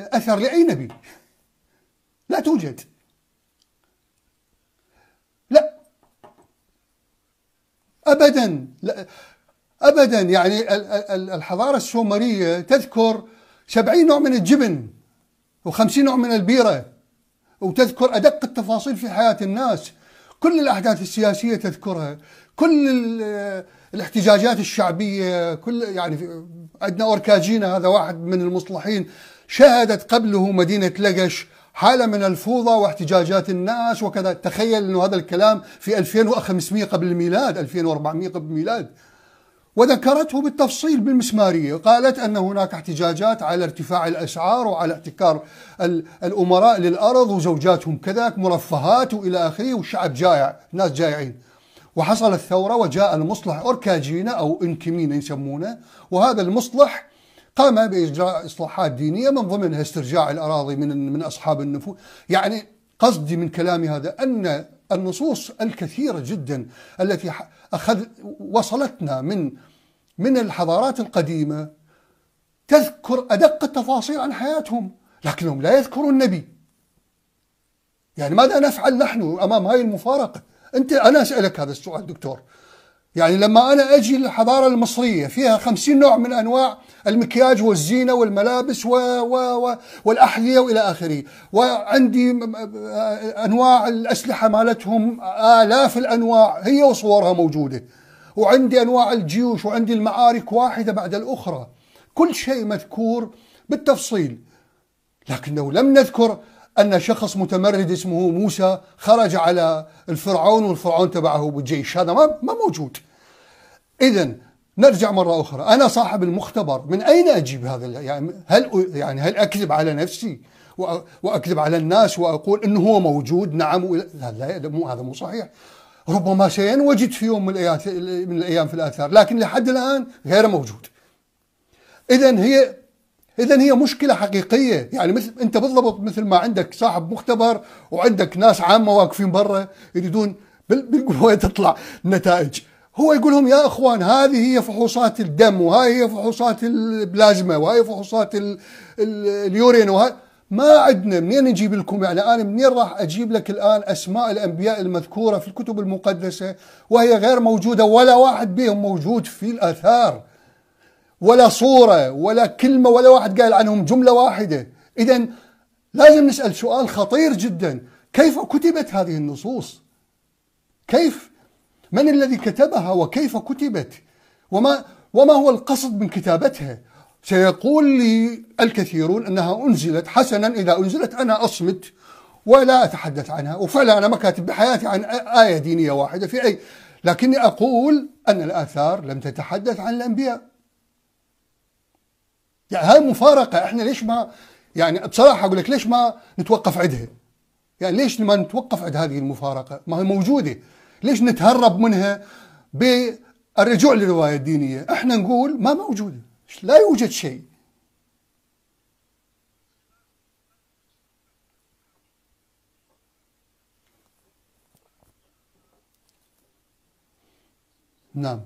أثر لأي نبي لا توجد لا أبدا لا أبدا يعني الحضارة السومرية تذكر سبعين نوع من الجبن وخمسين نوع من البيرة وتذكر أدق التفاصيل في حياة الناس كل الأحداث السياسية تذكرها كل الاحتجاجات الشعبية كل يعني عندنا أوركاجينا هذا واحد من المصلحين شهدت قبله مدينة لقش حالة من الفوضى واحتجاجات الناس وكذا تخيل أنه هذا الكلام في 2500 قبل الميلاد 2400 قبل الميلاد وذكرته بالتفصيل بالمسمارية قالت أن هناك احتجاجات على ارتفاع الأسعار وعلى احتكار الأمراء للأرض وزوجاتهم كذاك مرفهات وإلى آخره والشعب جائع الناس جائعين وحصلت ثورة وجاء المصلح أوركاجينا أو إنكمينا يسمونه وهذا المصلح قام باجراء اصلاحات دينيه من ضمنها استرجاع الاراضي من من اصحاب النفوذ، يعني قصدي من كلامي هذا ان النصوص الكثيره جدا التي اخذ وصلتنا من من الحضارات القديمه تذكر ادق التفاصيل عن حياتهم، لكنهم لا يذكرون النبي. يعني ماذا نفعل نحن امام هذه المفارقه؟ انت انا اسالك هذا السؤال دكتور، يعني لما أنا أجي للحضارة المصرية فيها خمسين نوع من أنواع المكياج والزينة والملابس و... و... و... والأحذية وإلى آخره وعندي أنواع الأسلحة مالتهم آلاف الأنواع هي وصورها موجودة وعندي أنواع الجيوش وعندي المعارك واحدة بعد الأخرى كل شيء مذكور بالتفصيل لكن لو لم نذكر أن شخص متمرد اسمه موسى خرج على الفرعون والفرعون تبعه بالجيش هذا ما, موجود إذا نرجع مرة أخرى أنا صاحب المختبر من أين أجيب هذا يعني هل يعني هل أكذب على نفسي وأكذب على الناس وأقول إنه هو موجود نعم لا, لا مو هذا مو صحيح ربما سينوجد في يوم من الأيام في الآثار لكن لحد الآن غير موجود إذا هي اذا هي مشكله حقيقيه يعني مثل انت بالضبط مثل ما عندك صاحب مختبر وعندك ناس عامه واقفين برا يريدون بالقوه تطلع نتائج هو يقول لهم يا اخوان هذه هي فحوصات الدم وهاي هي فحوصات البلازما وهاي فحوصات اليورين وهاي ما عندنا منين نجيب لكم يعني انا منين راح اجيب لك الان اسماء الانبياء المذكوره في الكتب المقدسه وهي غير موجوده ولا واحد بهم موجود في الاثار ولا صورة ولا كلمة ولا واحد قال عنهم جملة واحدة إذا لازم نسأل سؤال خطير جدا كيف كتبت هذه النصوص كيف من الذي كتبها وكيف كتبت وما وما هو القصد من كتابتها سيقول لي الكثيرون انها انزلت حسنا اذا انزلت انا اصمت ولا اتحدث عنها وفعلا انا ما كاتب بحياتي عن ايه دينيه واحده في اي لكني اقول ان الاثار لم تتحدث عن الانبياء يعني هاي مفارقه احنا ليش ما يعني بصراحه اقول لك ليش ما نتوقف عندها؟ يعني ليش ما نتوقف عند هذه المفارقه؟ ما هي موجوده ليش نتهرب منها بالرجوع للروايه الدينيه؟ احنا نقول ما موجوده لا يوجد شيء نعم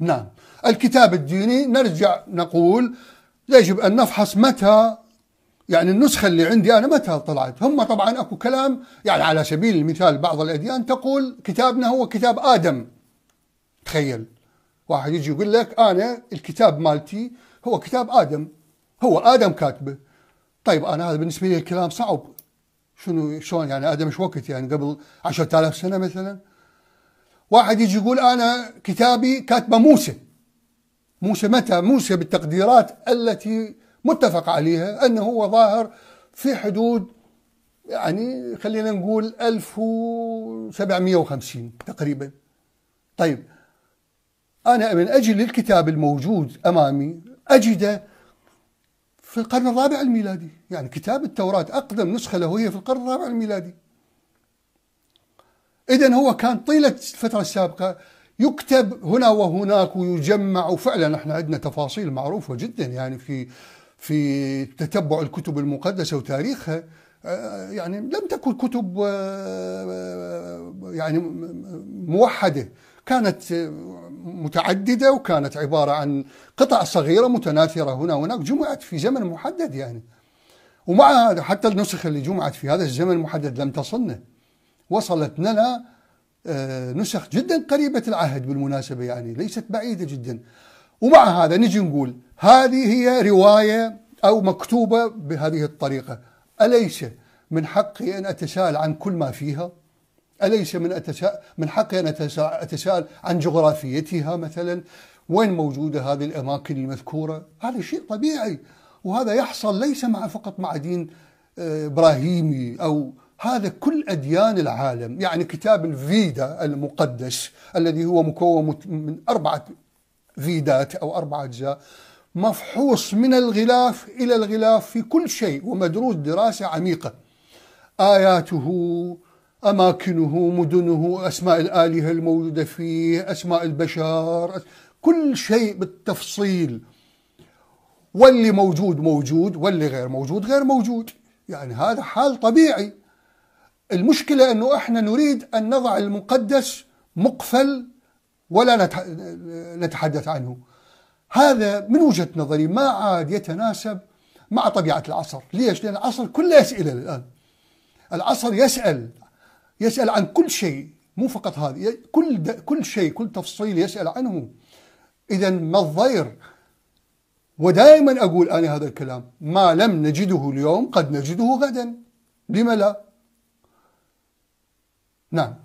نعم الكتاب الديني نرجع نقول يجب أن نفحص متى يعني النسخة اللي عندي أنا متى طلعت هم طبعا أكو كلام يعني على سبيل المثال بعض الأديان تقول كتابنا هو كتاب آدم تخيل واحد يجي يقول لك أنا الكتاب مالتي هو كتاب آدم هو آدم كاتبه طيب أنا هذا بالنسبة لي الكلام صعب شنو شلون يعني آدم شو وقت يعني قبل 10000 سنة مثلا واحد يجي يقول أنا كتابي كاتبه موسى موسى متى موسى بالتقديرات التي متفق عليها أنه هو ظاهر في حدود يعني خلينا نقول 1750 تقريبا طيب أنا من أجل الكتاب الموجود أمامي أجده في القرن الرابع الميلادي يعني كتاب التوراة أقدم نسخة له هي في القرن الرابع الميلادي إذا هو كان طيلة الفترة السابقة يكتب هنا وهناك ويجمع وفعلا احنا عندنا تفاصيل معروفة جدا يعني في في تتبع الكتب المقدسة وتاريخها آه، يعني لم تكن كتب آه، آه، يعني موحدة كانت متعددة وكانت عبارة عن قطع صغيرة متناثرة هنا وهناك جمعت في زمن محدد يعني ومع هذا حتى النسخ اللي جمعت في هذا الزمن المحدد لم تصلنا وصلت لنا آه، نسخ جدا قريبة العهد بالمناسبة يعني ليست بعيدة جدا ومع هذا نجي نقول هذه هي رواية أو مكتوبة بهذه الطريقة أليس من حقي أن أتساءل عن كل ما فيها أليس من من حقي أن أتساءل عن جغرافيتها مثلا وين موجودة هذه الأماكن المذكورة هذا شيء طبيعي وهذا يحصل ليس مع فقط مع دين آه، إبراهيمي أو هذا كل أديان العالم يعني كتاب الفيدا المقدس الذي هو مكون من أربعة فيدات أو أربعة أجزاء مفحوص من الغلاف إلى الغلاف في كل شيء ومدروس دراسة عميقة آياته أماكنه مدنه أسماء الآلهة الموجودة فيه أسماء البشر كل شيء بالتفصيل واللي موجود موجود واللي غير موجود غير موجود يعني هذا حال طبيعي المشكلة أنه إحنا نريد أن نضع المقدس مقفل ولا نتحدث عنه هذا من وجهة نظري ما عاد يتناسب مع طبيعة العصر ليش؟ لأن العصر كله أسئلة الآن العصر يسأل يسأل عن كل شيء مو فقط هذا كل كل شيء كل تفصيل يسأل عنه إذا ما الضير ودائما أقول أنا هذا الكلام ما لم نجده اليوم قد نجده غدا لما لا None.